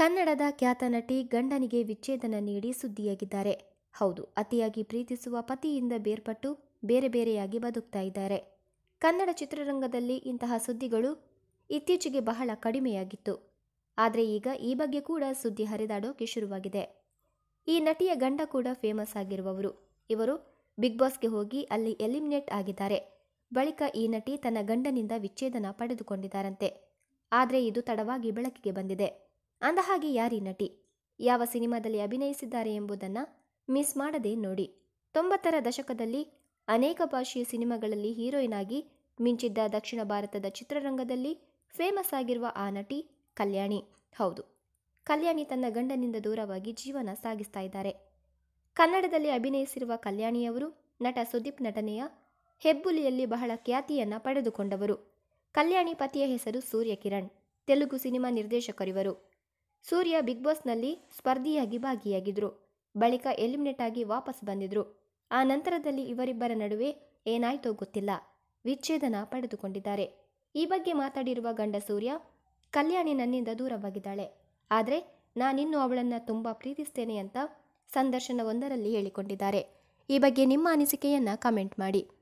ಕನ್ನಡದ ಖ್ಯಾತ ನಟಿ ಗಂಡನಿಗೆ ವಿಚ್ಛೇದನ ನೀಡಿ ಸುದ್ದಿಯಾಗಿದ್ದಾರೆ ಹೌದು ಅತಿಯಾಗಿ ಪ್ರೀತಿಸುವ ಪತಿಯಿಂದ ಬೇರ್ಪಟ್ಟು ಬೇರೆ ಬೇರೆಯಾಗಿ ಬದುಕ್ತಾ ಇದ್ದಾರೆ ಕನ್ನಡ ಚಿತ್ರರಂಗದಲ್ಲಿ ಇಂತಹ ಸುದ್ದಿಗಳು ಇತ್ತೀಚೆಗೆ ಬಹಳ ಕಡಿಮೆಯಾಗಿತ್ತು ಆದರೆ ಈಗ ಈ ಬಗ್ಗೆ ಕೂಡ ಸುದ್ದಿ ಹರಿದಾಡೋಕೆ ಶುರುವಾಗಿದೆ ಈ ನಟಿಯ ಗಂಡ ಕೂಡ ಫೇಮಸ್ ಆಗಿರುವವರು ಇವರು ಬಿಗ್ ಬಾಸ್ಗೆ ಹೋಗಿ ಅಲ್ಲಿ ಎಲಿಮಿನೇಟ್ ಆಗಿದ್ದಾರೆ ಬಳಿಕ ಈ ನಟಿ ತನ್ನ ಗಂಡನಿಂದ ವಿಚ್ಛೇದನ ಪಡೆದುಕೊಂಡಿದ್ದಾರಂತೆ ಆದರೆ ಇದು ತಡವಾಗಿ ಬೆಳಕಿಗೆ ಬಂದಿದೆ ಅಂದಹಾಗೆ ಯಾರೀ ನಟಿ ಯಾವ ಸಿನಿಮಾದಲ್ಲಿ ಅಭಿನಯಿಸಿದ್ದಾರೆ ಎಂಬುದನ್ನು ಮಿಸ್ ಮಾಡದೆ ನೋಡಿ ತೊಂಬತ್ತರ ದಶಕದಲ್ಲಿ ಅನೇಕ ಭಾಷೆಯ ಸಿನಿಮಾಗಳಲ್ಲಿ ಹೀರೋಯಿನ್ ಆಗಿ ಮಿಂಚಿದ್ದ ದಕ್ಷಿಣ ಭಾರತದ ಚಿತ್ರರಂಗದಲ್ಲಿ ಫೇಮಸ್ ಆಗಿರುವ ಆ ನಟಿ ಕಲ್ಯಾಣಿ ಹೌದು ಕಲ್ಯಾಣಿ ತನ್ನ ಗಂಡನಿಂದ ದೂರವಾಗಿ ಜೀವನ ಸಾಗಿಸ್ತಾ ಇದ್ದಾರೆ ಕನ್ನಡದಲ್ಲಿ ಅಭಿನಯಿಸಿರುವ ಕಲ್ಯಾಣಿಯವರು ನಟ ಸುದೀಪ್ ನಟನೆಯ ಹೆಬ್ಬುಲಿಯಲ್ಲಿ ಬಹಳ ಖ್ಯಾತಿಯನ್ನು ಪಡೆದುಕೊಂಡವರು ಕಲ್ಯಾಣಿ ಪತಿಯ ಹೆಸರು ಸೂರ್ಯಕಿರಣ್ ತೆಲುಗು ಸಿನಿಮಾ ನಿರ್ದೇಶಕರಿವರು ಸೂರ್ಯ ಬಿಗ್ ಬಾಸ್ನಲ್ಲಿ ಸ್ಪರ್ಧಿಯಾಗಿ ಭಾಗಿಯಾಗಿದ್ರು ಬಳಿಕ ಎಲಿಮಿನೇಟ್ ಆಗಿ ವಾಪಸ್ ಬಂದಿದ್ರು ಆ ನಂತರದಲ್ಲಿ ಇವರಿಬ್ಬರ ನಡುವೆ ಏನಾಯ್ತೋ ಗೊತ್ತಿಲ್ಲ ವಿಚ್ಛೇದನ ಪಡೆದುಕೊಂಡಿದ್ದಾರೆ ಈ ಬಗ್ಗೆ ಮಾತಾಡಿರುವ ಗಂಡ ಸೂರ್ಯ ಕಲ್ಯಾಣಿ ನನ್ನಿಂದ ದೂರವಾಗಿದ್ದಾಳೆ ಆದರೆ ನಾನಿನ್ನು ಅವಳನ್ನು ತುಂಬ ಪ್ರೀತಿಸ್ತೇನೆ ಅಂತ ಸಂದರ್ಶನವೊಂದರಲ್ಲಿ ಹೇಳಿಕೊಂಡಿದ್ದಾರೆ ಈ ಬಗ್ಗೆ ನಿಮ್ಮ ಅನಿಸಿಕೆಯನ್ನು ಕಮೆಂಟ್ ಮಾಡಿ